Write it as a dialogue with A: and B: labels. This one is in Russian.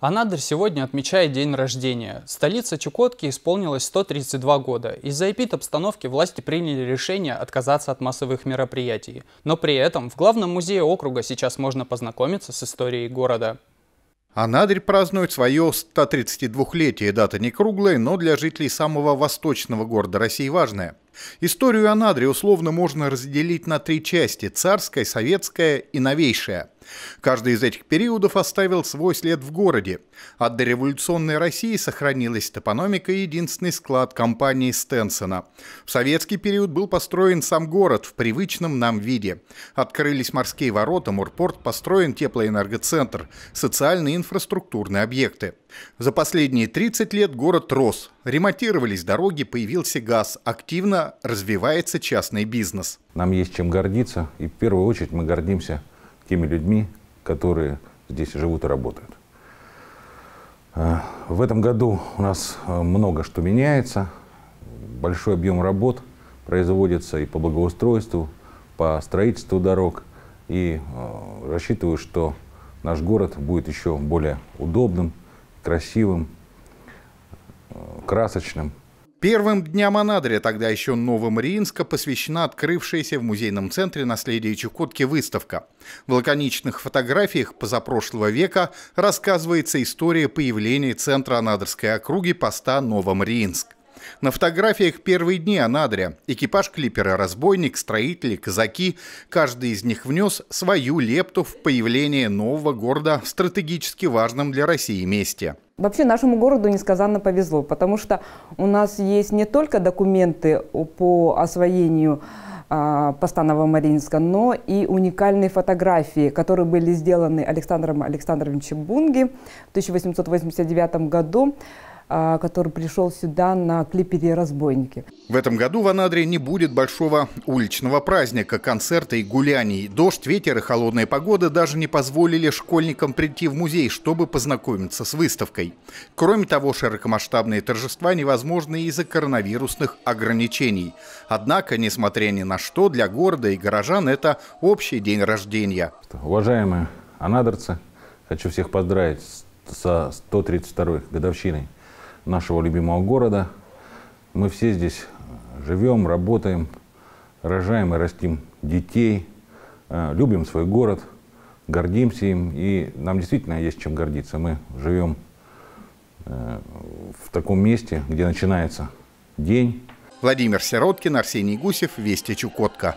A: Анадырь сегодня отмечает день рождения. Столица Чукотки исполнилась 132 года. Из-за эпид-обстановки власти приняли решение отказаться от массовых мероприятий. Но при этом в главном музее округа сейчас можно познакомиться с историей города. Анадырь празднует свое 132-летие. Дата не круглая, но для жителей самого восточного города России важная. Историю Анадыря условно можно разделить на три части – царская, советская и новейшая – Каждый из этих периодов оставил свой след в городе. От дореволюционной России сохранилась топономика и единственный склад компании Стенсона. В советский период был построен сам город в привычном нам виде. Открылись морские ворота, морпорт построен теплоэнергоцентр, социальные и инфраструктурные объекты. За последние 30 лет город рос. Ремонтировались дороги, появился газ, активно развивается частный бизнес.
B: Нам есть чем гордиться, и в первую очередь мы гордимся – теми людьми, которые здесь живут и работают. Э, в этом году у нас э, много что меняется. Большой объем работ производится и по благоустройству, по строительству дорог. И э, рассчитываю, что наш город будет еще более удобным, красивым, красочным Первым дням
A: Анадыря, тогда еще Новым Риинска, посвящена открывшаяся в музейном центре наследия Чукотки выставка. В лаконичных фотографиях позапрошлого века рассказывается история появления центра Анадырской округи поста Новом Риинск. На фотографиях первые дни Анадыря. Экипаж клипера «Разбойник», «Строители», «Казаки» каждый из них внес свою лепту в появление нового города в стратегически важном для России месте.
C: Вообще нашему городу несказанно повезло, потому что у нас есть не только документы по освоению а, Постанова Маринска, но и уникальные фотографии, которые были сделаны Александром Александровичем Бунги в 1889 году. А, который пришел сюда на клипере «Разбойники».
A: В этом году в Анадыре не будет большого уличного праздника, концерта и гуляний. Дождь, ветер и холодная погода даже не позволили школьникам прийти в музей, чтобы познакомиться с выставкой. Кроме того, широкомасштабные торжества невозможны из-за коронавирусных ограничений. Однако, несмотря ни на что, для города и горожан это общий день рождения.
B: Уважаемые анадырцы, хочу всех поздравить со 132-й годовщиной нашего любимого города. Мы все здесь живем, работаем, рожаем и растим детей, э, любим свой город, гордимся им, и нам действительно есть чем гордиться. Мы живем э, в таком месте, где начинается день.
A: Владимир Сироткин, Арсений Гусев, Вести Чукотка.